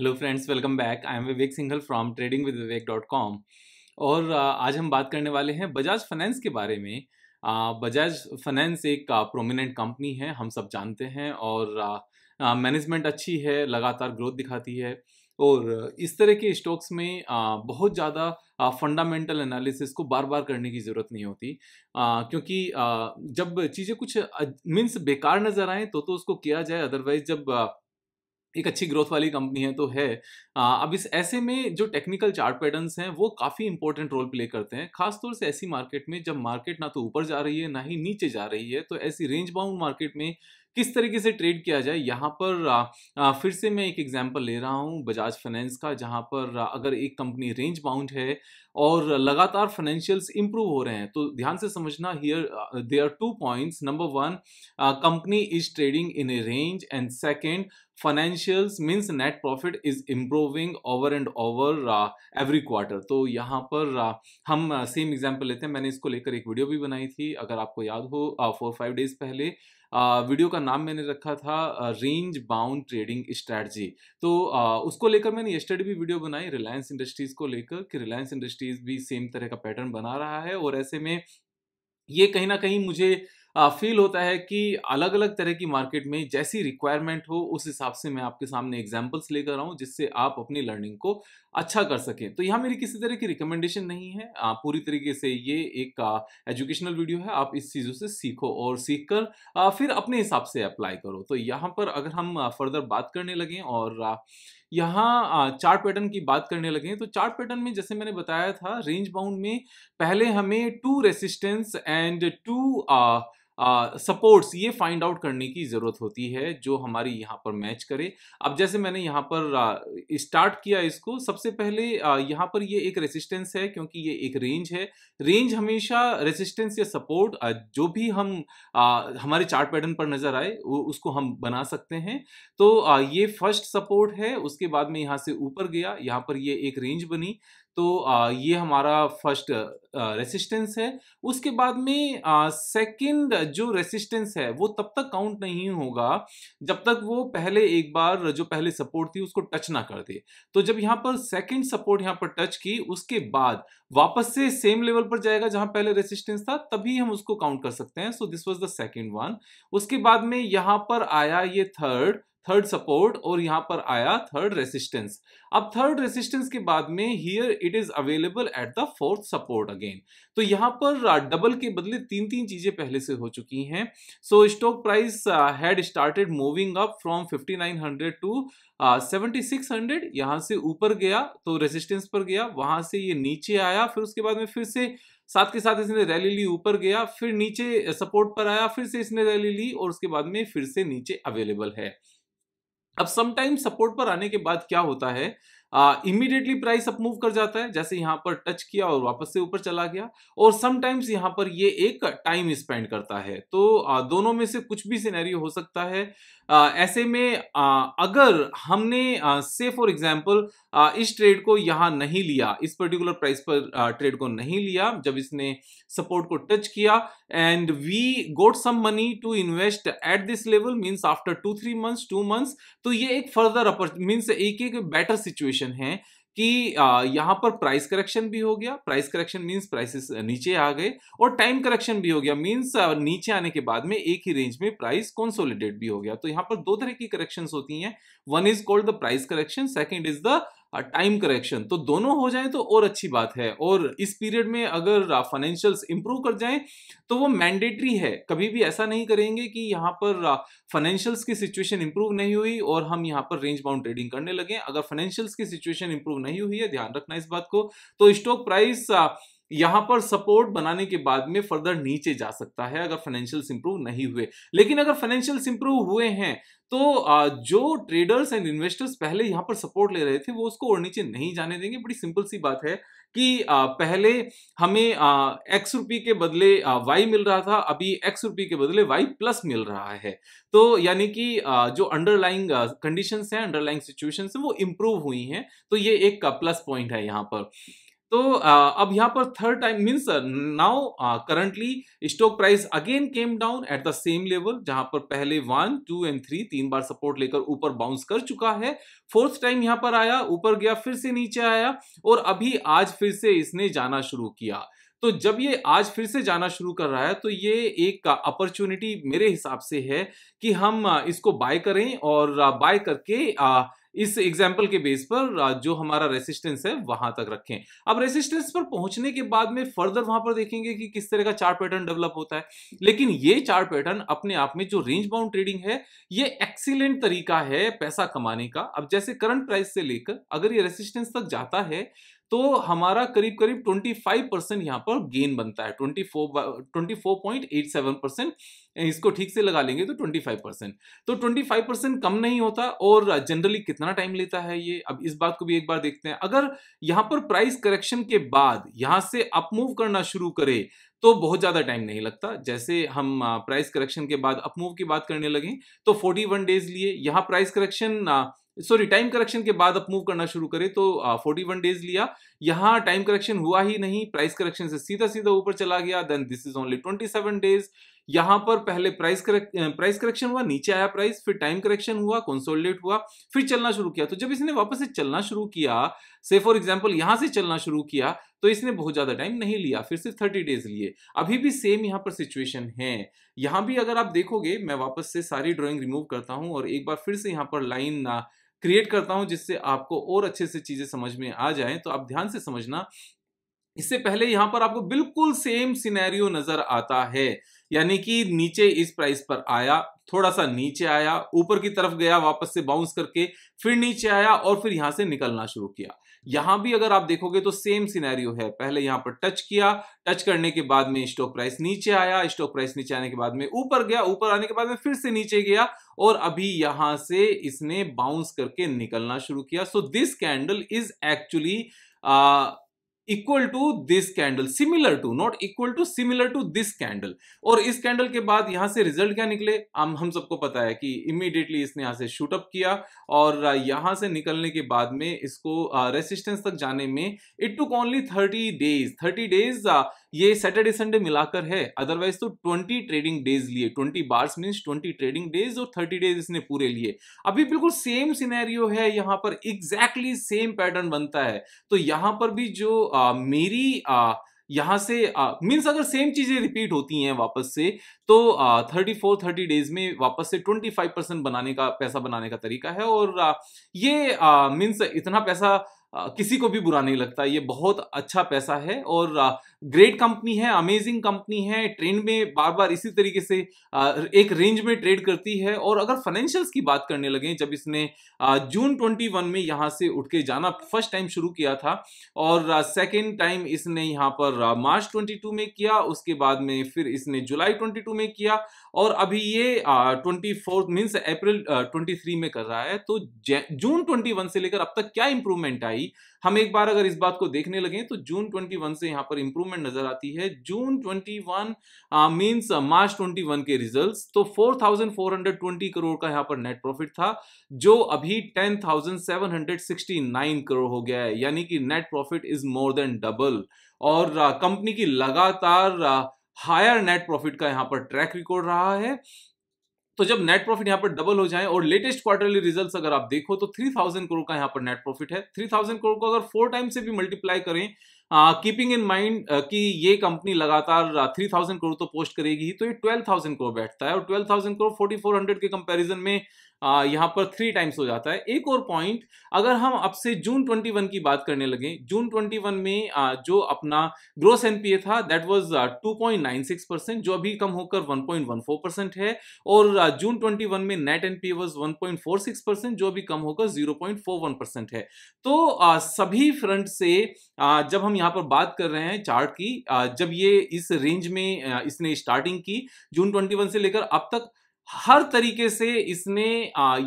hello friends welcome back I am Vivek Singhal from trading with Vivek dot com और आज हम बात करने वाले हैं बजाज फाइनेंस के बारे में बजाज फाइनेंस एक प्रोमिनेंट कंपनी है हम सब जानते हैं और मैनेजमेंट अच्छी है लगातार ग्रोथ दिखाती है और इस तरह के स्टॉक्स में बहुत ज़्यादा फंडामेंटल एनालिसिस को बार बार करने की ज़रूरत नहीं होती क्योंकि जब चीज़ें कुछ मीन्स बेकार नज़र आएँ तो तो उसको किया जाए अदरवाइज जब एक अच्छी ग्रोथ वाली कंपनी है तो है अब इस ऐसे में जो टेक्निकल चार्ट पैटर्न्स हैं वो काफ़ी इंपॉर्टेंट रोल प्ले करते हैं खासतौर से ऐसी मार्केट में जब मार्केट ना तो ऊपर जा रही है ना ही नीचे जा रही है तो ऐसी रेंज बाउंड मार्केट में किस तरीके से ट्रेड किया जाए यहाँ पर आ, आ, फिर से मैं एक एग्जांपल ले रहा हूँ बजाज फाइनेंस का जहाँ पर आ, अगर एक कंपनी रेंज बाउंड है और लगातार फाइनेंशियल्स इंप्रूव हो रहे हैं तो ध्यान से समझना here they are two points number one company is trading in a range and second financials means net profit is improving over and over every quarter तो यहाँ पर uh, हम सेम uh, एग्जाम्पल लेते हैं मैंने इसको लेकर एक वीडियो भी बनाई थी अगर आपको याद हो फोर फाइव डेज पहले वीडियो uh, का नाम मैंने रखा था रेंज बाउंड ट्रेडिंग स्ट्रैटी तो uh, उसको लेकर मैंने येस्टरडे भी वीडियो बनाई रिलायंस इंडस्ट्रीज़ को लेकर कि रिलायंस इंडस्ट्रीज़ भी सेम तरह का पैटर्न बना रहा है और ऐसे में ये कहीं ना कहीं मुझे फील होता है कि अलग अलग तरह की मार्केट में जैसी रिक्वायरमेंट हो उस हिसाब से मैं आपके सामने एग्जाम्पल्स लेकर आऊँ जिससे आप अपनी लर्निंग को अच्छा कर सकें तो यहाँ मेरी किसी तरह की रिकमेंडेशन नहीं है आ, पूरी तरीके से ये एक एजुकेशनल वीडियो है आप इस चीज़ों से सीखो और सीख कर फिर अपने हिसाब से अप्लाई करो तो यहाँ पर अगर हम फर्दर बात करने लगें और यहाँ चार्ट पैटर्न की बात करने लगे तो चार्ट पैटर्न में जैसे मैंने बताया था रेंज बाउंड में पहले हमें two resistance and two supports ये फाइंड आउट करने की ज़रूरत होती है जो हमारी यहाँ पर मैच करे अब जैसे मैंने यहाँ पर स्टार्ट किया इसको सबसे पहले यहाँ पर ये एक रेसिस्टेंस है क्योंकि ये एक रेंज है रेंज हमेशा रेसिस्टेंस या सपोर्ट जो भी हम हमारे चार्ट पैटर्न पर नज़र आए उसको हम बना सकते हैं तो ये फर्स्ट सपोर्ट है उसके बाद में यहाँ से ऊपर गया यहाँ पर ये एक रेंज बनी तो ये हमारा फर्स्ट रेसिस्टेंस है उसके बाद में सेकंड जो रेसिस्टेंस है वो तब तक काउंट नहीं होगा जब तक वो पहले एक बार जो पहले सपोर्ट थी उसको टच ना कर दे तो जब यहाँ पर सेकंड सपोर्ट यहाँ पर टच की उसके बाद वापस से सेम लेवल पर जाएगा जहाँ पहले रेसिस्टेंस था तभी हम उसको काउंट कर सकते हैं so this was the second one उसके बाद में यहाँ पर आया ये थर्ड थर्ड सपोर्ट और यहां पर आया थर्ड रेसिस्टेंस अब थर्ड रेसिस्टेंस के बाद में here it is available at the fourth support again तो यहां पर डबल uh, के बदले तीन तीन चीजें पहले से हो चुकी हैं so stock price had started moving up from 5900 to uh, 7600 uh, यहां से ऊपर गया तो रेसिस्टेंस पर गया वहां से ये नीचे आया फिर उसके बाद में फिर से साथ के साथ इसने रैली ली ऊपर गया फिर नीचे सपोर्ट uh, पर आया फिर से इसने रैली ली और उसके बाद में फिर से नीचे अवेलेबल है अब समटाइम सपोर्ट पर आने के बाद क्या होता है इमीडिएटली प्राइस अप मूव कर जाता है जैसे यहां पर टच किया और वापस से ऊपर चला गया और समटाइम्स यहाँ पर ये एक टाइम स्पेंड करता है तो आ, दोनों में से कुछ भी सिनेरियो हो सकता है आ, ऐसे में आ, अगर हमने से फॉर एग्जाम्पल इस ट्रेड को यहां नहीं लिया इस पर्टिकुलर प्राइस पर ट्रेड को नहीं लिया जब इसने सपोर्ट को टच किया and we got some money to invest at this level means after two three months two months तो ये एक फर्दर मीन्स एक एक बेटर सिचुएशन सिचुएशन है कि यहाँ पर प्राइस करेक्शन भी हो गया प्राइस करेक्शन मींस प्राइसेस नीचे आ गए और टाइम करेक्शन भी हो गया मींस नीचे आने के बाद में एक ही रेंज में प्राइस कंसोलिडेट भी हो गया तो यहाँ पर दो तरह की करेक्शंस होती हैं one is called the price correction second is the time correction तो दोनों हो जाए तो और अच्छी बात है और इस पीरियड में अगर फाइनेंशियल्स इंप्रूव कर जाए तो वो मैंडेटरी है कभी भी ऐसा नहीं करेंगे कि यहाँ पर फाइनेंशियल्स की सिचुएशन इंप्रूव नहीं हुई और हम यहाँ पर रेंज बाउंड ट्रेडिंग करने लगे अगर फाइनेंशियल्स की सिचुएशन इंप्रूव नहीं हुई है ध्यान रखना इस बात को तो स्टॉक प्राइस यहां पर सपोर्ट बनाने के बाद में फर्दर नीचे जा सकता है अगर फाइनेंशियल्स इंप्रूव नहीं हुए लेकिन अगर फाइनेंशियल्स इंप्रूव हुए हैं तो जो ट्रेडर्स एंड इन्वेस्टर्स पहले यहाँ पर सपोर्ट ले रहे थे वो उसको और नीचे नहीं जाने देंगे बड़ी सिंपल सी बात है कि पहले हमें एक्स रुपी के बदले वाई मिल रहा था अभी एक्स रुपी के बदले वाई प्लस मिल रहा है तो यानी कि जो अंडरलाइंग कंडीशंस हैं अंडरलाइंग सिचुएशंस हैं वो इम्प्रूव हुई हैं तो ये एक प्लस पॉइंट है यहाँ पर तो अब यहाँ पर third time means now currently stock price again came down at the same level जहां पर पहले वन टू एंड थ्री तीन बार सपोर्ट लेकर ऊपर बाउंस कर चुका है फोर्थ टाइम यहाँ पर आया ऊपर गया फिर से नीचे आया और अभी आज फिर से इसने जाना शुरू किया तो जब ये आज फिर से जाना शुरू कर रहा है तो ये एक अपॉर्चुनिटी uh, मेरे हिसाब से है कि हम uh, इसको बाय करें और बाय uh, करके आ, इस एग्जाम्पल के बेस पर जो हमारा रेसिस्टेंस है वहां तक रखें अब रेसिस्टेंस पर पहुंचने के बाद में फर्दर वहां पर देखेंगे कि किस तरह का चार्ट पैटर्न डेवलप होता है लेकिन ये चार्ट पैटर्न अपने आप में जो रेंज बाउंड ट्रेडिंग है ये एक्सीलेंट तरीका है पैसा कमाने का अब जैसे करंट प्राइस से लेकर अगर ये रेसिस्टेंस तक जाता है तो हमारा करीब करीब 25 परसेंट यहाँ पर गेन बनता है 24 24.87 परसेंट इसको ठीक से लगा लेंगे तो 25 परसेंट तो 25 परसेंट कम नहीं होता और जनरली कितना टाइम लेता है ये अब इस बात को भी एक बार देखते हैं अगर यहाँ पर प्राइस करेक्शन के बाद यहाँ से अपमूव करना शुरू करे तो बहुत ज़्यादा टाइम नहीं लगता जैसे हम प्राइस करेक्शन के बाद अपमूव की बात करने लगे तो 41 डेज लिए यहाँ price correction sorry time correction के बाद आप मूव करना शुरू करें तो फोर्टी वन डेज लिया यहाँ टाइम करेक्शन हुआ ही नहीं प्राइस करेक्शन से सीधा सीधा ऊपर चला गया then this is only twenty seven days यहाँ पर पहले प्राइस करेक्ट प्राइस करेक्शन हुआ नीचे आया प्राइस फिर टाइम करेक्शन हुआ कंसोलिडेट हुआ फिर चलना शुरू किया तो जब इसने वापस से चलना शुरू किया से फॉर एग्जांपल यहां से चलना शुरू किया तो इसने बहुत ज़्यादा टाइम नहीं लिया फिर सिर्फ थर्टी डेज लिए अभी भी सेम यहाँ पर सिचुएशन है यहां भी अगर आप देखोगे मैं वापस से सारी ड्रॉइंग रिमूव करता हूं और एक बार फिर से यहाँ पर लाइन क्रिएट करता हूं जिससे आपको और अच्छे से चीजें समझ में आ जाए तो आप ध्यान से समझना इससे पहले यहां पर आपको बिल्कुल सेम सिनेरियो नजर आता है यानी कि नीचे इस प्राइस पर आया थोड़ा सा नीचे आया ऊपर की तरफ गया वापस से बाउंस करके फिर नीचे आया और फिर यहां से निकलना शुरू किया यहां भी अगर आप देखोगे तो सेम सिनेरियो है पहले यहां पर टच किया टच करने के बाद में स्टॉक प्राइस नीचे आया स्टॉक प्राइस नीचे आने के बाद में ऊपर गया ऊपर आने के बाद में फिर से नीचे गया और अभी यहां से इसने बाउंस करके निकलना शुरू किया so this candle is actually equal to this candle similar to not equal to similar to this candle और इस कैंडल के बाद यहां से रिजल्ट क्या निकले हम हम सबको पता है कि इमिडिएटली इसने यहां से शूटअप किया और यहां से निकलने के बाद में इसको रेसिस्टेंस तक जाने में it took only thirty days thirty days ये सैटरडे संडे मिलाकर है अदरवाइज तो 20 ट्रेडिंग डेज लिए 20 बार्स मीन्स 20 ट्रेडिंग डेज और 30 डेज इसने पूरे लिए अभी बिल्कुल सेम सिनेरियो है यहाँ पर एग्जैक्टली सेम पैटर्न बनता है तो यहाँ पर भी जो आ, मेरी आ, यहाँ से मीन्स अगर सेम चीजें रिपीट होती हैं वापस से तो थर्टी फोर थर्टी डेज में वापस से ट्वेंटी फाइव परसेंट बनाने का पैसा बनाने का तरीका है और आ, ये मीन्स इतना पैसा आ, किसी को भी बुरा नहीं लगता ये बहुत अच्छा पैसा है और आ, ग्रेट कंपनी है अमेजिंग कंपनी है ट्रेंड में बार बार इसी तरीके से एक रेंज में ट्रेड करती है और अगर फाइनेंशियल्स की बात करने लगे जब इसने जून 21 में यहाँ से उठ के जाना फर्स्ट टाइम शुरू किया था और सेकेंड टाइम इसने यहाँ पर मार्च 22 में किया उसके बाद में फिर इसने जुलाई 22 में किया और अभी ये twenty fourth means April three में कर रहा है तो जून वन से लेकर अब तक क्या इंप्रूवमेंट आई हम एक बार अगर इस बात को देखने लगे तो जून 21 से यहाँ पर इंप्रूवमेंट नजर आती है जून 21 मींस मार्च 21 के रिजल्ट्स तो 4,420 करोड़ का यहाँ पर नेट प्रॉफिट था जो अभी 10,769 करोड़ हो गया है यानी कि net profit is more than double और कंपनी की लगातार हायर नेट प्रॉफिट का यहाँ पर ट्रैक रिकॉर्ड रहा है तो जब नेट प्रॉफिट यहाँ पर डबल हो जाए और लेटेस्ट क्वार्टरली रिजल्ट्स अगर आप देखो तो 3000 करोड़ का यहाँ पर नेट प्रॉफिट है 3000 करोड़ को अगर फोर टाइम से भी मल्टीप्लाई करें कीपिंग इन माइंड कि ये कंपनी लगातार थ्री थाउजेंड करोड़ तो पोस्ट करेगी तो ये ट्वेल्व थाउजेंड करोड़ बैठता है और twelve thousand crore forty four hundred के कंपेरिजन में यहाँ पर थ्री टाइम्स हो जाता है एक और पॉइंट अगर हम अब से जून 21 की बात करने लगे जून 21 में जो अपना ग्रोस एनपीए था दैट वाज 2.96 परसेंट जो अभी कम होकर 1.14 परसेंट है और जून 21 में नेट एनपीए वाज 1.46 परसेंट जो अभी कम होकर 0.41 परसेंट है तो सभी फ्रंट से जब हम यहाँ पर बात कर रहे हैं चार्ट की जब ये इस रेंज में इसने स्टार्टिंग की जून ट्वेंटी से लेकर अब तक हर तरीके से इसने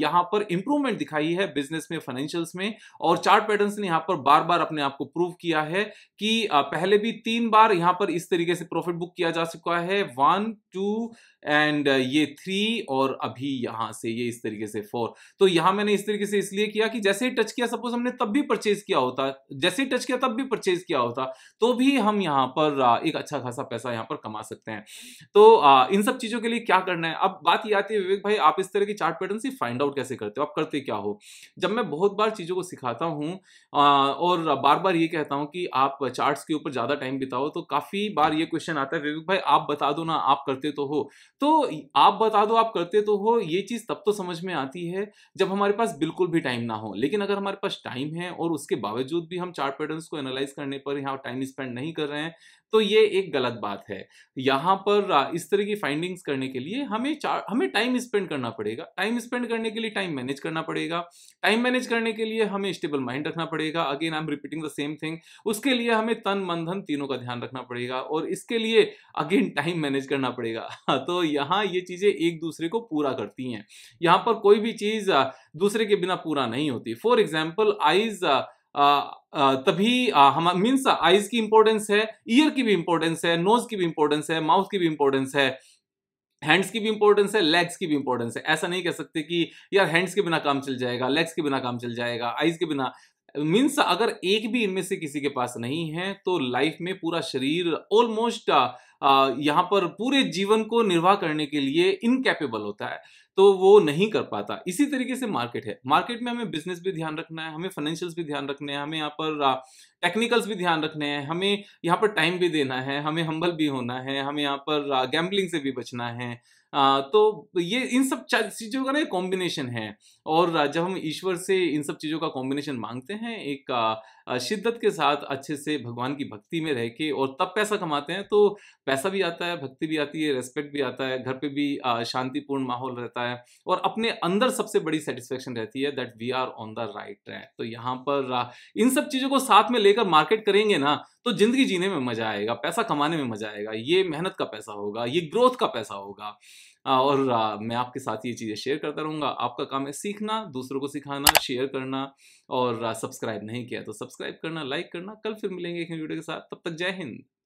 यहाँ पर इंप्रूवमेंट दिखाई है बिजनेस में फाइनेंशियल्स में और चार्ट पैटर्न्स ने यहाँ पर बार बार अपने आप को प्रूव किया है कि पहले भी तीन बार यहाँ पर इस तरीके से प्रॉफिट बुक किया जा चुका है वन टू एंड ये थ्री और अभी यहाँ से ये इस तरीके से फोर तो यहां मैंने इस तरीके से इसलिए किया कि जैसे ही टच किया सपोज हमने तब भी परचेज किया होता जैसे ही टच किया तब भी परचेज किया होता तो भी हम यहाँ पर एक अच्छा खासा पैसा यहाँ पर कमा सकते हैं तो इन सब चीज़ों के लिए क्या करना है अब बात ये आती है विवेक भाई आप इस तरह की चार्ट पैटर्न से फाइंड आउट कैसे करते हो आप करते क्या हो जब मैं बहुत बार चीज़ों को सिखाता हूँ और बार बार ये कहता हूँ कि आप चार्ट के ऊपर ज़्यादा टाइम बिताओ तो काफ़ी बार ये क्वेश्चन आता है विवेक भाई आप बता दो ना आप करते तो हो तो आप बता दो आप करते तो हो ये चीज़ तब तो समझ में आती है जब हमारे पास बिल्कुल भी टाइम ना हो लेकिन अगर हमारे पास टाइम है और उसके बावजूद भी हम चार्ट पैटर्न को एनालाइज करने पर यहाँ टाइम स्पेंड नहीं कर रहे हैं तो ये एक गलत बात है यहाँ पर इस तरह की फाइंडिंग्स करने के लिए हमें चार हमें टाइम स्पेंड करना पड़ेगा टाइम स्पेंड करने के लिए टाइम मैनेज करना पड़ेगा टाइम मैनेज करने के लिए हमें स्टेबल माइंड रखना पड़ेगा again I am repeating the same thing उसके लिए हमें तन मन धन तीनों का ध्यान रखना पड़ेगा और इसके लिए अगेन टाइम मैनेज करना पड़ेगा तो यहाँ ये चीज़ें एक दूसरे को पूरा करती हैं यहाँ पर कोई भी चीज़ दूसरे के बिना पूरा नहीं होती फॉर एग्जाम्पल आइज़ तभी हम मीन्स आईज की इंपॉर्टेंस है ईयर की भी इंपॉर्टेंस है नोज की भी इंपॉर्टेंस है माउथ की भी इंपॉर्टेंस है हैंड्स की भी इंपॉर्टेंस है लेग्स की भी इंपॉर्टेंस है ऐसा नहीं कह सकते कि यार हैंड्स के बिना काम चल जाएगा लेग्स के बिना काम चल जाएगा आईज के बिना मीन्स अगर एक भी इनमें से किसी के पास नहीं है तो लाइफ में पूरा शरीर ऑलमोस्ट यहाँ पर पूरे जीवन को निर्वाह करने के लिए इनकेपेबल होता है तो वो नहीं कर पाता इसी तरीके से मार्केट है मार्केट में हमें बिजनेस भी ध्यान रखना है हमें फाइनेंशियल्स भी ध्यान रखना है हमें यहाँ पर टेक्निकल्स भी ध्यान रखने हैं हमें यहाँ पर टाइम भी देना है हमें हम्बल भी होना है हमें यहाँ पर गैम्बलिंग से भी बचना है आ, तो ये इन सब चीज़ों का ना एक कॉम्बिनेशन है और जब हम ईश्वर से इन सब चीज़ों का कॉम्बिनेशन मांगते हैं एक शिद्दत के साथ अच्छे से भगवान की भक्ति में रह के और तब पैसा कमाते हैं तो पैसा भी आता है भक्ति भी आती है रेस्पेक्ट भी आता है घर पे भी शांतिपूर्ण माहौल रहता है और अपने अंदर सबसे बड़ी सेटिस्फेक्शन रहती है that we are on the right track तो यहाँ पर इन सब चीज़ों को साथ में लेकर मार्केट करेंगे ना तो जिंदगी जीने में मजा आएगा पैसा कमाने में मजा आएगा ये मेहनत का पैसा होगा ये ग्रोथ का पैसा होगा और मैं आपके साथ ये चीज़ें शेयर करता रहूँगा आपका काम है सीखना दूसरों को सिखाना शेयर करना और सब्सक्राइब नहीं किया तो सब्सक्राइब करना लाइक करना कल फिर मिलेंगे एक वीडियो के साथ तब तक जय हिंद